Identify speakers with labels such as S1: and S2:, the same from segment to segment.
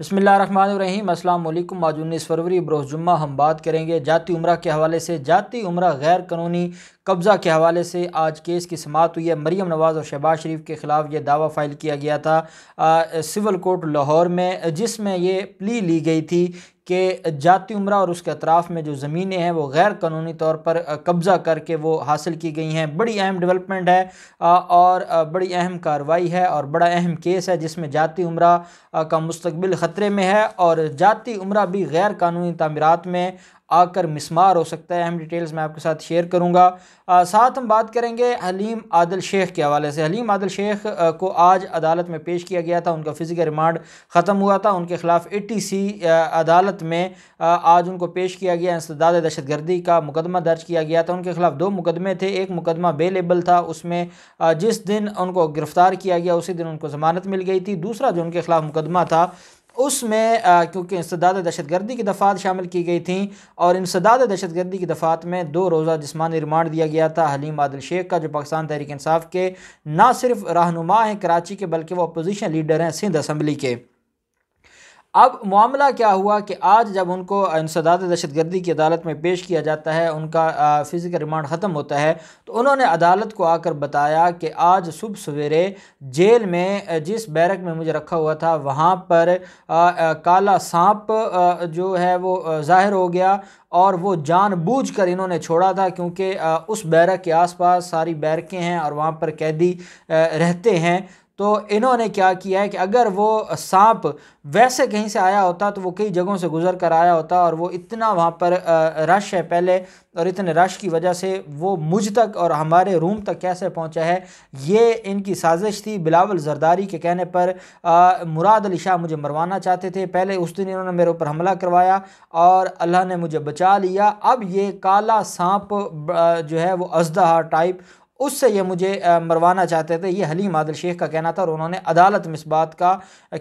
S1: बसमीम् अल्लाम उन्नीस फरवरी बरोज़ जुम्मा हम बात करेंगे जाति उम्र के हवाले से जाति उम्र गैर कानूनी कब्ज़ा के हवाले से आज केस की समात हुई है मरीम नवाज़ और शहबाज शरीफ के ख़िलाफ़ ये दावा फ़ाइल किया गया था आ, सिविल कोर्ट लाहौर में जिसमें ये प्ली ली गई थी कि जाति उम्र और उसके अतराफ़ में जो ज़मीनें हैं वो गैर कानूनी तौर पर कब्ज़ा करके वो हासिल की गई हैं बड़ी अहम डेवलपमेंट है और बड़ी अहम कार्रवाई है और बड़ा अहम केस है जिसमें जाति उम्र का मुस्तबिल ख़तरे में है और जाति उम्र भी गैर कानूनी तमीरत में आकर मिसमार हो सकता है अहम डिटेल्स मैं आपके साथ शेयर आ, साथ हम बात करेंगे हलीम आदिल शेख के हवाले से हलीम आदिल शेख को आज अदालत में पेश किया गया था उनका फ़िज़िकल रिमांड ख़त्म हुआ था उनके ख़िलाफ़ टी सी अदालत में आज उनको पेश किया गया इंसदाद दहशत गर्दी का मुकदमा दर्ज किया गया था उनके ख़िलाफ़ दो मुकदमे थे एक मुकदमा बेलेबल था उसमें जिस दिन उनको गिरफ़्तार किया गया उसी दिन उनको ज़मानत मिल गई थी दूसरा जो उनके ख़िलाफ़ मुकदमा था उसमें क्योंकि इंसदाद दहशत गर्दी की दफ़ात शामिल की गई थी और इंसदाद दहशत गर्दी की दफ़ात में दो रोज़ा जिसमानी रिमांड दिया गया था हलीम आदिल शेख का जो पाकिस्तान तहरीक इंसाफ के ना सिर्फ रहनुमा हैं कराची के बल्कि वह अपोजिशन लीडर हैं सिंध असम्बली के अब मामला क्या हुआ कि आज जब उनको इंसदाद दहशतगर्दी की अदालत में पेश किया जाता है उनका फ़िज़िकल रिमांड ख़त्म होता है तो उन्होंने अदालत को आकर बताया कि आज सुबह सवेरे जेल में जिस बैरक में मुझे रखा हुआ था वहाँ पर आ, आ, काला सांप जो है वो ज़ाहिर हो गया और वो जानबूझकर इन्होंने छोड़ा था क्योंकि उस बैरक के आसपास सारी बैरकें हैं और वहाँ पर कैदी रहते हैं तो इन्होंने क्या किया है कि अगर वो सांप वैसे कहीं से आया होता तो वो कई जगहों से गुजर कर आया होता और वो इतना वहाँ पर रश है पहले और इतने रश की वजह से वो मुझ तक और हमारे रूम तक कैसे पहुँचा है ये इनकी साजिश थी बिलावल जरदारी के कहने पर आ, मुराद अली शाह मुझे मरवाना चाहते थे पहले उस दिन इन्होंने मेरे ऊपर हमला करवाया और अल्लाह ने मुझे बचा लिया अब ये काला सांप जो है वो अजदहा टाइप उससे ये मुझे मरवाना चाहते थे ये हलीम आदिल शेख का कहना था और उन्होंने अदालत में इस बात का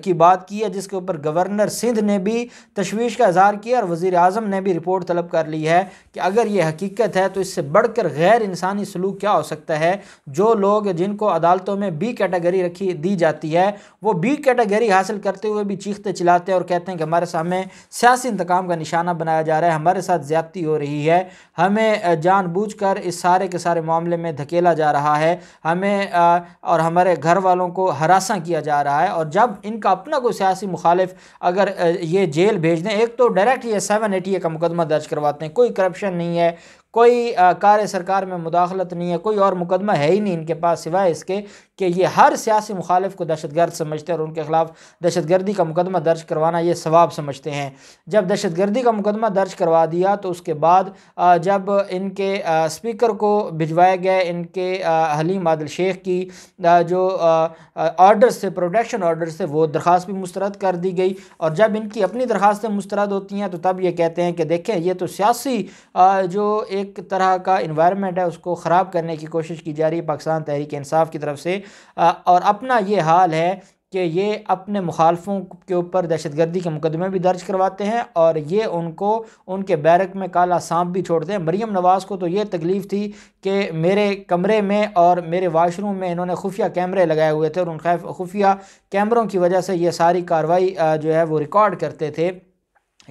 S1: की बात की है जिसके ऊपर गवर्नर सिंध ने भी तशवीश का इजहार किया और वज़ी अजम ने भी रिपोर्ट तलब कर ली है कि अगर ये हकीकत है तो इससे बढ़ कर गैर इंसानी सलूक क्या हो सकता है जो लोग जिनको अदालतों में बी कैटेगरी रखी दी जाती है वो बी कैटेगरी हासिल करते हुए भी चीखते चिल्लाते और कहते हैं कि हमारे सामने सियासी इंतकाम का निशाना बनाया जा रहा है हमारे साथ ज्यादती हो रही है हमें जानबूझ कर इस सारे के सारे मामले में धकेला खेला जा रहा है हमें और हमारे घर वालों को हरासा किया जा रहा है और जब इनका अपना कोई सियासी मुखालिफ अगर ये जेल भेज दें एक तो डायरेक्ट ये सेवन एटी ए का मुकदमा दर्ज करवाते हैं कोई करप्शन नहीं है कोई कार सरकार में मुदाखलत नहीं है कोई और मुकदमा है ही नहीं इनके पास सिवाय इसके कि ये हर सियासी मुखालफ को दहशत गर्द समझते हैं और उनके ख़िलाफ़ दहशत गर्दी का मुकदमा दर्ज करवाना ये सवाब समझते हैं जब दहशत गर्दी का मुकदमा दर्ज करवा दिया तो उसके बाद जब इनके स्पीकर को भिजवाया गया इनके हलीम आदिल शेख की जो ऑर्डर्स थे प्रोटेक्शन ऑर्डर्स थे वो दरख्वास्त भी मुस्रद कर दी गई और जब इनकी अपनी दरख्वास्तें मुस्रद होती हैं तो तब ये कहते हैं कि देखें ये तो सियासी जो एक एक तरह का इन्वायरमेंट है उसको ख़राब करने की कोशिश की जा रही है पाकिस्तान तहरीक इंसाफ की तरफ से और अपना ये हाल है कि ये अपने मुखालफों के ऊपर दहशत गर्दी के मुकदमे भी दर्ज करवाते हैं और ये उनको उनके बैरक में काला सांप भी छोड़ते हैं मरीम नवाज़ को तो ये तकलीफ़ थी कि मेरे कमरे में और मेरे वाशरूम में इन्होंने खुफिया कैमरे लगाए हुए थे और उन खुफिया कैमरों की वजह से ये सारी कार्रवाई जो है वो रिकॉर्ड करते थे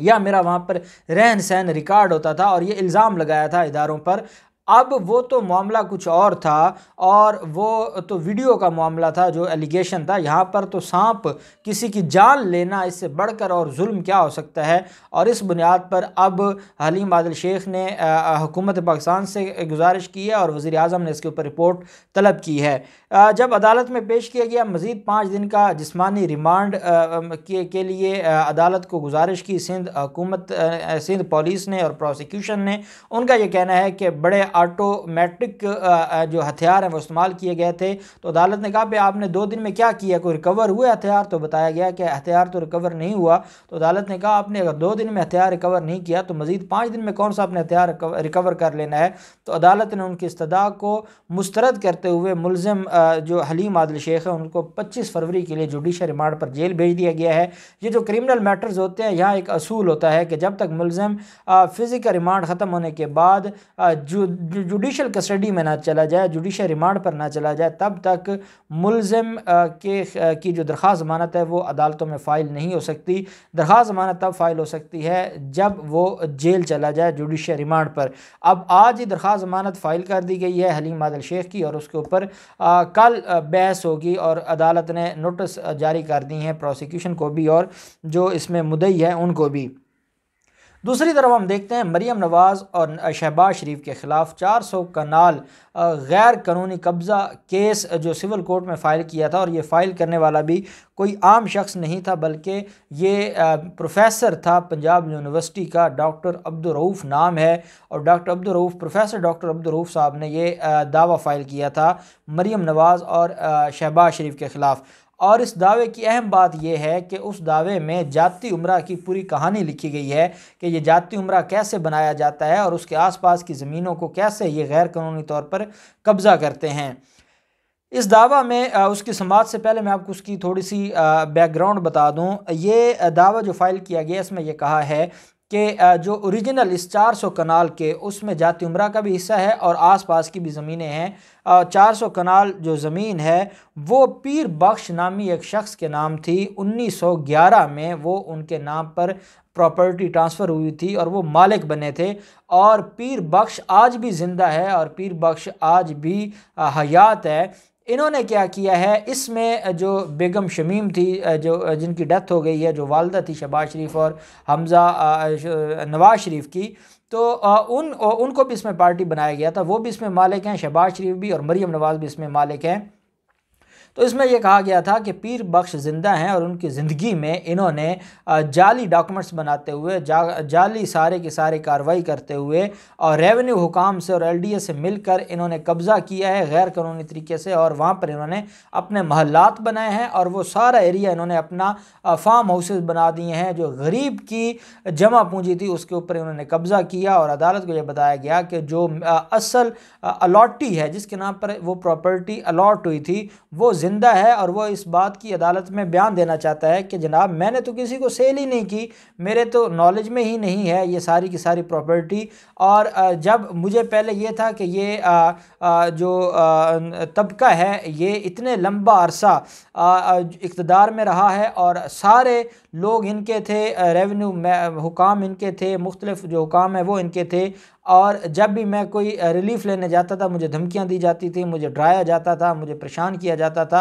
S1: या मेरा वहाँ पर रहन सहन रिकॉर्ड होता था और ये इल्ज़ाम लगाया था इदारों पर अब वो तो मामला कुछ और था और वो तो वीडियो का मामला था जो एलिगेशन था यहाँ पर तो सांप किसी की जान लेना इससे बढ़कर और जुल्म क्या हो सकता है और इस बुनियाद पर अब हलीम आदिल शेख ने हुकूमत पाकिस्तान से गुजारिश की है और वज़ी अजम ने इसके ऊपर रिपोर्ट तलब की है जब अदालत में पेश किया गया मज़ीद पाँच दिन का जिसमानी रिमांड के, के लिए अदालत को गुजारिश की सिंध हुकूमत सिंध पुलिस ने और प्रोसिक्यूशन ने उनका यह कहना है कि बड़े ऑटोमेटिक uh, uh, जो हथियार हैं वो इस्तेमाल किए गए थे तो अदालत ने कहा भाई आपने दो दिन में क्या किया कोई रिकवर हुए हथियार तो बताया गया कि हथियार तो रिकवर नहीं हुआ तो अदालत ने कहा आपने अगर दो दिन में हथियार रिकवर नहीं किया तो मज़ीद पाँच दिन में कौन सा अपने हथियार रिकवर कर लेना है तो अदालत ने उनकी इस्तः को मुस्तरद करते हुए मुलम uh, जो हलीम आदिल शेख है उनको पच्चीस फरवरी के लिए जुडिशल रिमांड पर जेल भेज दिया गया है ये जो क्रिमिनल मैटर्स होते हैं यहाँ एक असूल होता है कि जब तक मुलम फ़िज़िकल रिमांड ख़त्म होने के बाद जुडिशल कस्टडी में ना चला जाए जुडिशल रिमांड पर ना चला जाए तब तक मुलजम के की जो दरख्वा जमानत है वो अदालतों में फ़ाइल नहीं हो सकती दरख्वा जमानत तब फ़ाइल हो सकती है जब वो जेल चला जाए जुडिशल रिमांड पर अब आज ही दरख्वास्त जमानत फ़ाइल कर दी गई है हलीम आदल शेख की और उसके ऊपर कल बहस होगी और अदालत ने नोटिस जारी कर दी है प्रोसिक्यूशन को भी और जो इसमें मुदई है उनको भी दूसरी तरफ हम देखते हैं मरीम नवाज़ और शहबाज शरीफ के ख़िलाफ़ चार सौ कनाल गैर कानूनी कब्ज़ा केस जो सिविल कोर्ट में फ़ाइल किया था और ये फ़ाइल करने वाला भी कोई आम शख्स नहीं था बल्कि ये प्रोफेसर था पंजाब यूनिवर्सिटी का डॉक्टर अब्दुलरऊफ़ नाम है और doctor Abdul Rauf professor doctor Abdul Rauf साहब ने ये दावा फ़ाइल किया था मरीम नवाज़ और शहबाज शरीफ के ख़िलाफ़ और इस दावे की अहम बात यह है कि उस दावे में जाती उम्र की पूरी कहानी लिखी गई है कि यह जाती उम्र कैसे बनाया जाता है और उसके आसपास की ज़मीनों को कैसे ये गैर कानूनी तौर पर कब्ज़ा करते हैं इस दावा में उसकी समाज से पहले मैं आपको उसकी थोड़ी सी बैकग्राउंड बता दूं ये दावा जो फ़ाइल किया गया इसमें यह कहा है के जो ओरिजिनल इस 400 कनाल के उसमें जाती उम्र का भी हिस्सा है और आसपास की भी ज़मीनें हैं 400 कनाल जो ज़मीन है वो पीर बख्श नामी एक शख्स के नाम थी 1911 में वो उनके नाम पर प्रॉपर्टी ट्रांसफ़र हुई थी और वो मालिक बने थे और पीर बख्श आज भी ज़िंदा है और पीर बख्श आज भी हयात है इन्होंने क्या किया है इसमें जो बेगम शमीम थी जो जिनकी डेथ हो गई है जो वालदा थी शबाज शरीफ और हमज़ा नवाज शरीफ की तो उन उनको भी इसमें पार्टी बनाया गया था वो भी इसमें मालिक हैं शबाज शरीफ भी और मरीम नवाज़ भी इसमें मालिक हैं तो इसमें यह कहा गया था कि पीर बख्श ज़िंदा हैं और उनकी ज़िंदगी में इन्होंने जाली डॉक्यूमेंट्स बनाते हुए जा, जाली सारे के सारे कार्रवाई करते हुए और रेवेन्यू हुकाम से और एल से मिलकर इन्होंने कब्ज़ा किया है गैर कानूनी तरीके से और वहाँ पर इन्होंने अपने महलात बनाए हैं और वो सारा एरिया इन्होंने अपना फार्म हाउसेज बना दिए हैं जो गरीब की जमा पूंजी थी उसके ऊपर इन्होंने कब्ज़ा किया और अदालत को यह बताया गया कि जो असल अलॉटी है जिसके नाम पर वो प्रॉपर्टी अलॉट हुई थी वो ज़िंदा है और वह इस बात की अदालत में बयान देना चाहता है कि जनाब मैंने तो किसी को सेल ही नहीं की मेरे तो नॉलेज में ही नहीं है ये सारी की सारी प्रॉपर्टी और जब मुझे पहले ये था कि ये जो तबका है ये इतने लंबा अरसा इकतदार में रहा है और सारे लोग इनके थे रेवेन्यू हुकाम इनके थे मुख्तलिफ जो हुकाम है वो इनके थे और जब भी मैं कोई रिलीफ़ लेने जाता था मुझे धमकियाँ दी जाती थी मुझे डराया जाता था मुझे परेशान किया जाता था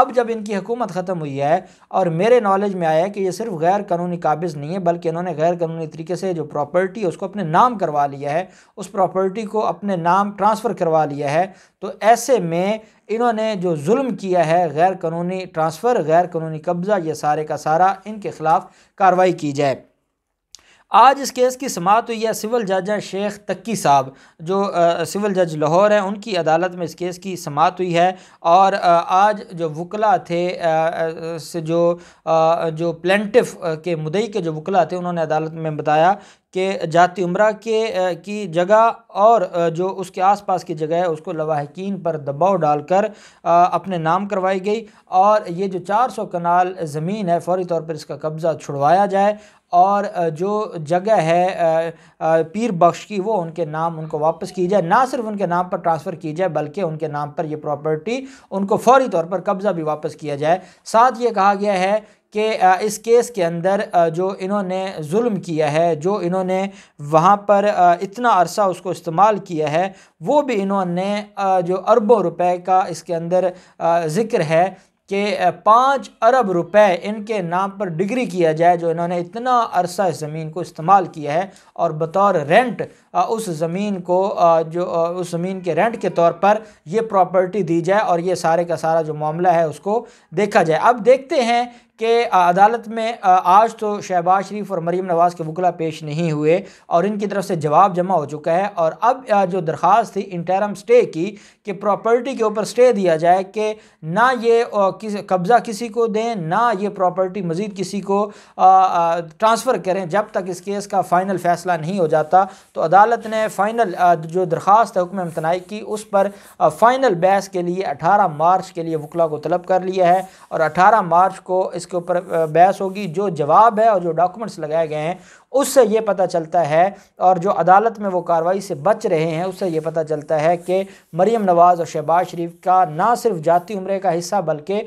S1: अब जब इनकी हुकूमत ख़त्म हुई है और मेरे नॉलेज में आया है कि ये सिर्फ गैर कानूनी काबिज़ नहीं है बल्कि इन्होंने गैर कानूनी तरीके से जो प्रॉपर्टी उसको अपने नाम करवा लिया है उस प्रॉपर्टी को अपने नाम ट्रांसफ़र करवा लिया है तो ऐसे में इन्होंने जो जुल्म किया है गैर कानूनी ट्रांसफ़र गैर कानूनी कब्ज़ा ये सारे का सारा इनके ख़िलाफ़ कार्रवाई की जाए आज इस केस की समात हुई है सिविल जज हैं शेख तक्की साहब जो आ, सिविल जज लाहौर हैं उनकी अदालत में इस केस की समात हुई है और आ, आज जो वकला थे आ, से जो जो प्लेंटिफ के मुदई के जो वकला थे उन्होंने अदालत में बताया कि जाति उम्र के की जगह और जो उसके आसपास की जगह है उसको लवाहकिन पर दबाव डालकर अपने नाम करवाई गई और ये जो 400 कनाल ज़मीन है फौरी तौर पर इसका कब्ज़ा छुड़वाया जाए और जो जगह है पीर बख्श की वो उनके नाम उनको वापस की जाए ना सिर्फ उनके नाम पर ट्रांसफ़र की जाए बल्कि उनके नाम पर ये प्रॉपर्टी उनको फौरी तौर पर कब्ज़ा भी वापस किया जाए साथ ये कहा गया है कि इस केस के अंदर जो इन्होंने जुल्म किया है जो इन्होंने वहाँ पर इतना अरसा उसको इस्तेमाल किया है वो भी इन्होंने जो अरबों रुपए का इसके अंदर ज़िक्र है कि पाँच अरब रुपए इनके नाम पर डिग्री किया जाए जो इन्होंने इतना अरसा ज़मीन को इस्तेमाल किया है और बतौर रेंट उस ज़मीन को जो उस ज़मीन के रेंट के तौर पर ये प्रॉपर्टी दी जाए और ये सारे का सारा जो मामला है उसको देखा जाए अब देखते हैं कि अदालत में आज तो शहबाज शरीफ और मरीम नवाज़ के वकला पेश नहीं हुए और इनकी तरफ से जवाब जमा हो चुका है और अब जो दरख्वास्त थी इंटरम स्टे की कि प्रॉपर्टी के ऊपर स्टे दिया जाए कि ना ये किस कब्ज़ा किसी को दें ना ये प्रॉपर्टी मज़ीद किसी को ट्रांसफ़र करें जब तक इस केस का फ़ाइनल फ़ैसला नहीं हो जाता तो अदालत ने फ़ाइनल जो दरख्वास्त है हुक्म इम्तनाई की उस पर फ़ाइनल बहस के लिए अठारह मार्च के लिए वकला को तलब कर लिया है और अठारह मार्च को इस इसके ऊपर बहस होगी जो जवाब है और जो डॉक्यूमेंट्स लगाए गए हैं उससे ये पता चलता है और जो अदालत में वो कार्रवाई से बच रहे हैं उससे ये पता चलता है कि मरीम नवाज़ और शहबाज शरीफ का ना सिर्फ जाती उम्र का हिस्सा बल्कि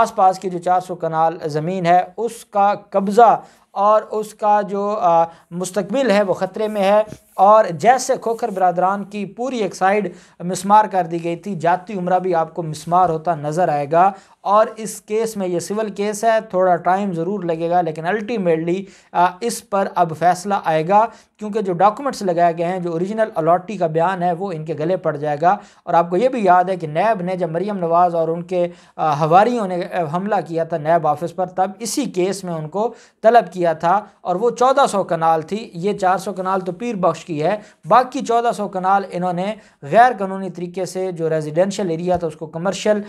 S1: आस पास की जो चार सौ कनाल ज़मीन है उसका कब्ज़ा और उसका जो मुस्तबिल है वो ख़तरे में है और जैसे खोखर बरदरान की पूरी एक साइड मिसमार कर दी गई थी जाती उम्र भी आपको मिसमार होता नज़र आएगा और इस केस में ये सिविल केस है थोड़ा टाइम ज़रूर लगेगा लेकिन अल्टीमेटली इस पर अब फैसला आएगा क्योंकि जो डॉक्यूमेंट्स लगाए गए हैं जो ओरिजिनल अलॉटी का बयान है वो इनके गले पड़ जाएगा और आपको ये भी याद है कि नैब ने जब मरीम नवाज़ और उनके हवारीयों ने हमला किया था नैब ऑफिस पर तब इसी केस में उनको तलब किया था और वो चौदह सौ कनाल थी ये चार सौ कनाल तो पीर बख्श की है बाकी चौदह सौ कनाल इन्होंने गैर कानूनी तरीके से जो रेजिडेंशल एरिया था उसको कमर्शल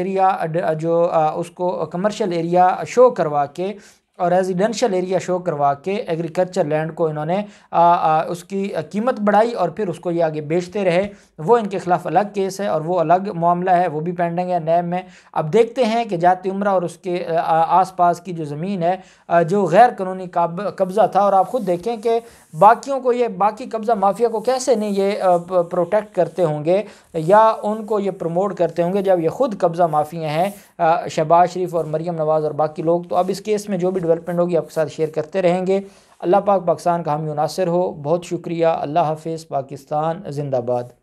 S1: एरिया जो उसको कमर्शल एरिया शो करवा के और रेजिडेंशियल एरिया शो करवा के एग्रीकल्चर लैंड को इन्होंने आ, आ, उसकी कीमत बढ़ाई और फिर उसको ये आगे बेचते रहे वो इनके ख़िलाफ़ अलग केस है और वो अलग मामला है वो भी पेंडिंग है नैब में अब देखते हैं कि जाती उम्र और उसके आसपास की जो ज़मीन है जो गैर कानूनी कब्ज़ा था और आप ख़ुद देखें कि बाकियों को ये बाकी कब्ज़ा माफिया को कैसे नहीं ये प्रोटेक्ट करते होंगे या उनको ये प्रमोट करते होंगे जब ये ख़ुद कब्ज़ा माफिया हैं शहबाज शरीफ और मरीम नवाज़ और बाकी लोग तो अब इस केस में जो भी डेवलपमेंट होगी आपके साथ शेयर करते रहेंगे अल्लाह पाक पाकिस्तान का हम मुनासर हो बहुत शुक्रिया अल्लाह हाफिज़ पाकिस्तान जिंदाबाद